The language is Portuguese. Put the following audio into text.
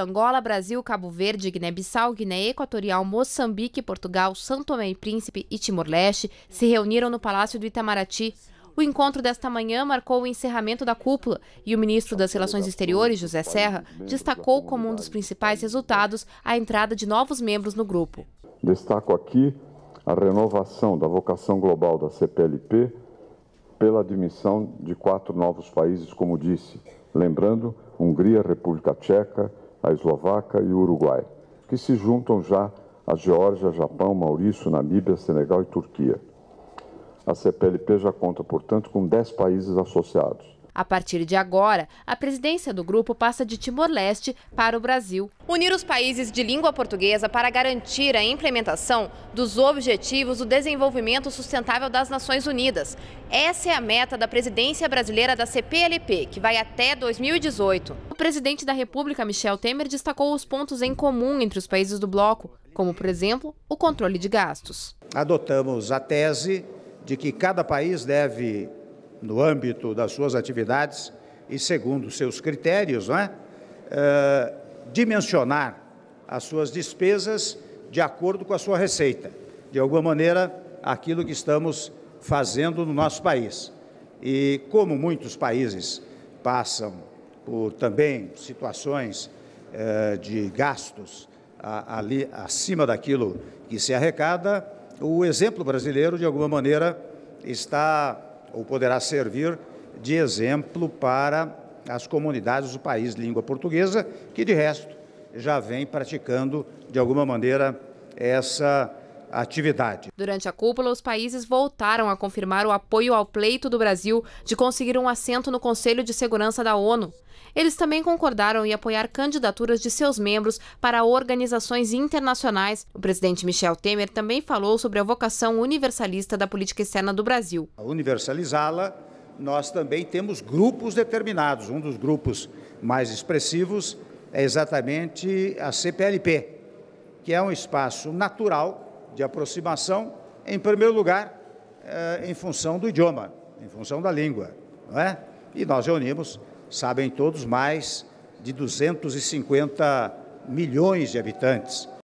Angola, Brasil, Cabo Verde, Guiné-Bissau, Guiné Equatorial, Moçambique, Portugal, São Tomé e Príncipe e Timor-Leste se reuniram no Palácio do Itamaraty. O encontro desta manhã marcou o encerramento da cúpula e o ministro das Relações Exteriores, José Serra, destacou como um dos principais resultados a entrada de novos membros no grupo. Destaco aqui a renovação da vocação global da CPLP pela admissão de quatro novos países, como disse, lembrando Hungria, República Tcheca, a Eslovaca e o Uruguai, que se juntam já à Geórgia, Japão, Maurício, Namíbia, Senegal e Turquia. A CPLP já conta, portanto, com 10 países associados. A partir de agora, a presidência do grupo passa de Timor-Leste para o Brasil. Unir os países de língua portuguesa para garantir a implementação dos Objetivos do Desenvolvimento Sustentável das Nações Unidas. Essa é a meta da presidência brasileira da CPLP, que vai até 2018. O presidente da República, Michel Temer, destacou os pontos em comum entre os países do bloco, como, por exemplo, o controle de gastos. Adotamos a tese de que cada país deve no âmbito das suas atividades e segundo seus critérios, não é? é dimensionar as suas despesas de acordo com a sua receita. De alguma maneira, aquilo que estamos fazendo no nosso país. E como muitos países passam por também situações eh, de gastos a, ali acima daquilo que se arrecada, o exemplo brasileiro, de alguma maneira, está ou poderá servir de exemplo para as comunidades do país de língua portuguesa, que de resto já vem praticando de alguma maneira essa atividade. Durante a cúpula, os países voltaram a confirmar o apoio ao pleito do Brasil de conseguir um assento no Conselho de Segurança da ONU. Eles também concordaram em apoiar candidaturas de seus membros para organizações internacionais. O presidente Michel Temer também falou sobre a vocação universalista da política externa do Brasil. Universalizá-la, nós também temos grupos determinados. Um dos grupos mais expressivos é exatamente a CPLP, que é um espaço natural de aproximação, em primeiro lugar, eh, em função do idioma, em função da língua. Não é? E nós reunimos, sabem todos, mais de 250 milhões de habitantes